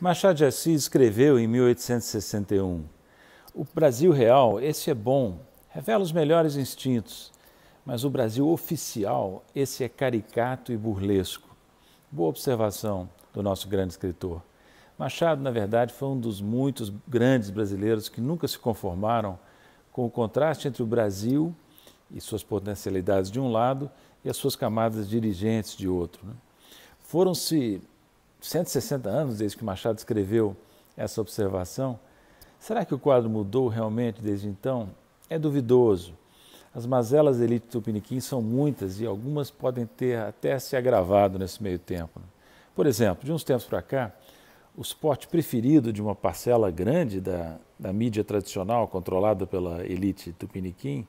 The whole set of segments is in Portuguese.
Machado de Assis escreveu em 1861: O Brasil real, esse é bom, revela os melhores instintos, mas o Brasil oficial, esse é caricato e burlesco. Boa observação do nosso grande escritor. Machado, na verdade, foi um dos muitos grandes brasileiros que nunca se conformaram com o contraste entre o Brasil e suas potencialidades de um lado e as suas camadas dirigentes de outro. Né? Foram se 160 anos desde que Machado escreveu essa observação, será que o quadro mudou realmente desde então? É duvidoso. As mazelas da elite tupiniquim são muitas e algumas podem ter até se agravado nesse meio tempo. Né? Por exemplo, de uns tempos para cá, o esporte preferido de uma parcela grande da, da mídia tradicional, controlada pela elite tupiniquim,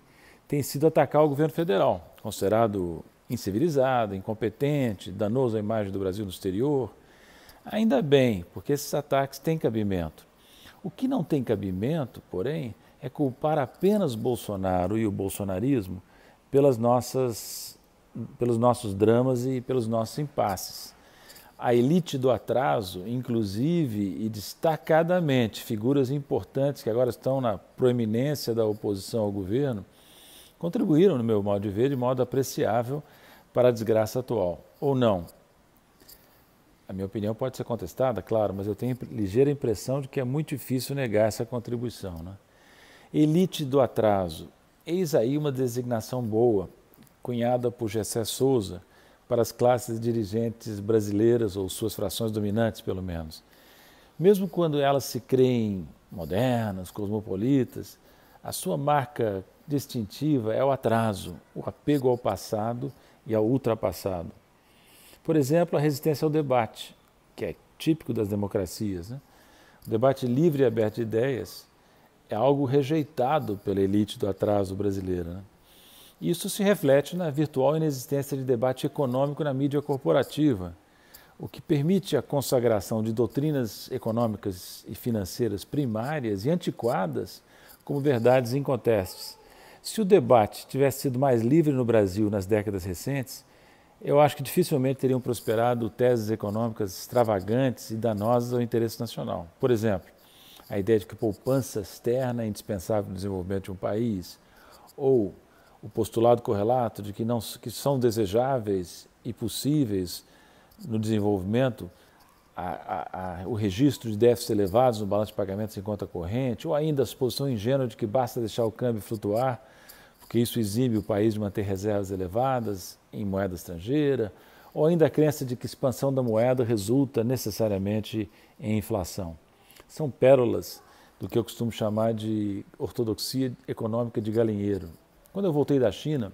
tem sido atacar o governo federal, considerado incivilizado, incompetente, danoso à imagem do Brasil no exterior. Ainda bem, porque esses ataques têm cabimento. O que não tem cabimento, porém, é culpar apenas Bolsonaro e o bolsonarismo pelas nossas, pelos nossos dramas e pelos nossos impasses. A elite do atraso, inclusive e destacadamente figuras importantes que agora estão na proeminência da oposição ao governo, contribuíram, no meu modo de ver, de modo apreciável para a desgraça atual. Ou não, a minha opinião pode ser contestada, claro, mas eu tenho ligeira impressão de que é muito difícil negar essa contribuição. Né? Elite do atraso. Eis aí uma designação boa, cunhada por Gessé Souza, para as classes dirigentes brasileiras, ou suas frações dominantes, pelo menos. Mesmo quando elas se creem modernas, cosmopolitas, a sua marca distintiva é o atraso, o apego ao passado e ao ultrapassado. Por exemplo, a resistência ao debate, que é típico das democracias. Né? O debate livre e aberto de ideias é algo rejeitado pela elite do atraso brasileiro. Né? Isso se reflete na virtual inexistência de debate econômico na mídia corporativa, o que permite a consagração de doutrinas econômicas e financeiras primárias e antiquadas como verdades incontestes. Se o debate tivesse sido mais livre no Brasil nas décadas recentes, eu acho que dificilmente teriam prosperado teses econômicas extravagantes e danosas ao interesse nacional. Por exemplo, a ideia de que poupança externa é indispensável no desenvolvimento de um país, ou o postulado correlato de que, não, que são desejáveis e possíveis no desenvolvimento a, a, a, o registro de déficits elevados no balanço de pagamentos em conta corrente, ou ainda a suposição ingênua de que basta deixar o câmbio flutuar porque isso exibe o país de manter reservas elevadas em moeda estrangeira, ou ainda a crença de que expansão da moeda resulta necessariamente em inflação. São pérolas do que eu costumo chamar de ortodoxia econômica de galinheiro. Quando eu voltei da China,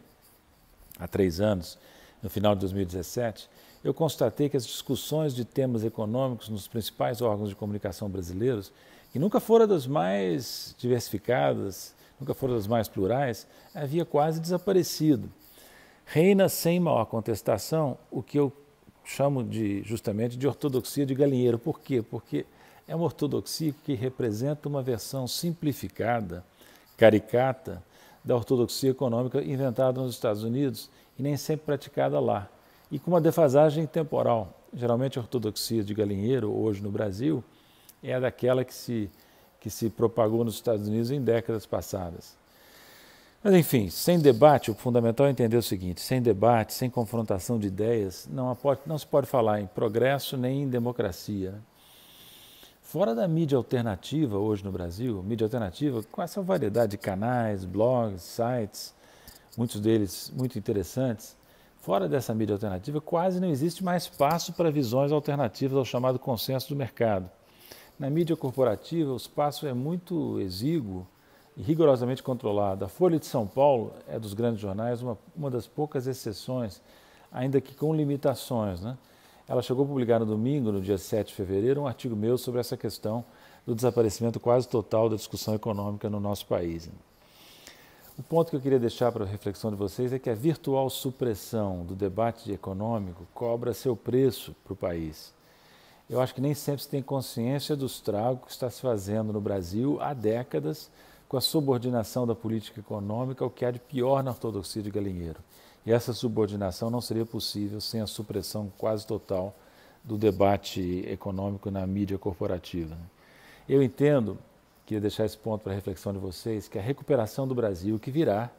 há três anos, no final de 2017, eu constatei que as discussões de temas econômicos nos principais órgãos de comunicação brasileiros, que nunca foram das mais diversificadas, nunca foram das mais plurais, havia quase desaparecido. Reina sem maior contestação o que eu chamo de justamente de ortodoxia de galinheiro. Por quê? Porque é uma ortodoxia que representa uma versão simplificada, caricata, da ortodoxia econômica inventada nos Estados Unidos e nem sempre praticada lá, e com uma defasagem temporal. Geralmente a ortodoxia de galinheiro, hoje no Brasil, é daquela que se que se propagou nos Estados Unidos em décadas passadas. Mas, enfim, sem debate, o fundamental é entender o seguinte: sem debate, sem confrontação de ideias, não, pode, não se pode falar em progresso nem em democracia. Fora da mídia alternativa hoje no Brasil, mídia alternativa com essa variedade de canais, blogs, sites, muitos deles muito interessantes, fora dessa mídia alternativa quase não existe mais espaço para visões alternativas ao chamado consenso do mercado. Na mídia corporativa, o espaço é muito exíguo e rigorosamente controlado. A Folha de São Paulo é dos grandes jornais uma, uma das poucas exceções, ainda que com limitações. Né? Ela chegou a publicar no domingo, no dia 7 de fevereiro, um artigo meu sobre essa questão do desaparecimento quase total da discussão econômica no nosso país. O ponto que eu queria deixar para a reflexão de vocês é que a virtual supressão do debate econômico cobra seu preço para o país eu acho que nem sempre se tem consciência do estrago que está se fazendo no Brasil há décadas com a subordinação da política econômica ao que há de pior na ortodoxia de Galinheiro. E essa subordinação não seria possível sem a supressão quase total do debate econômico na mídia corporativa. Eu entendo, queria deixar esse ponto para a reflexão de vocês, que a recuperação do Brasil que virá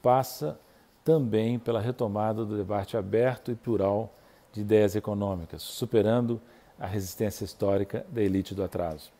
passa também pela retomada do debate aberto e plural de ideias econômicas, superando a resistência histórica da elite do atraso.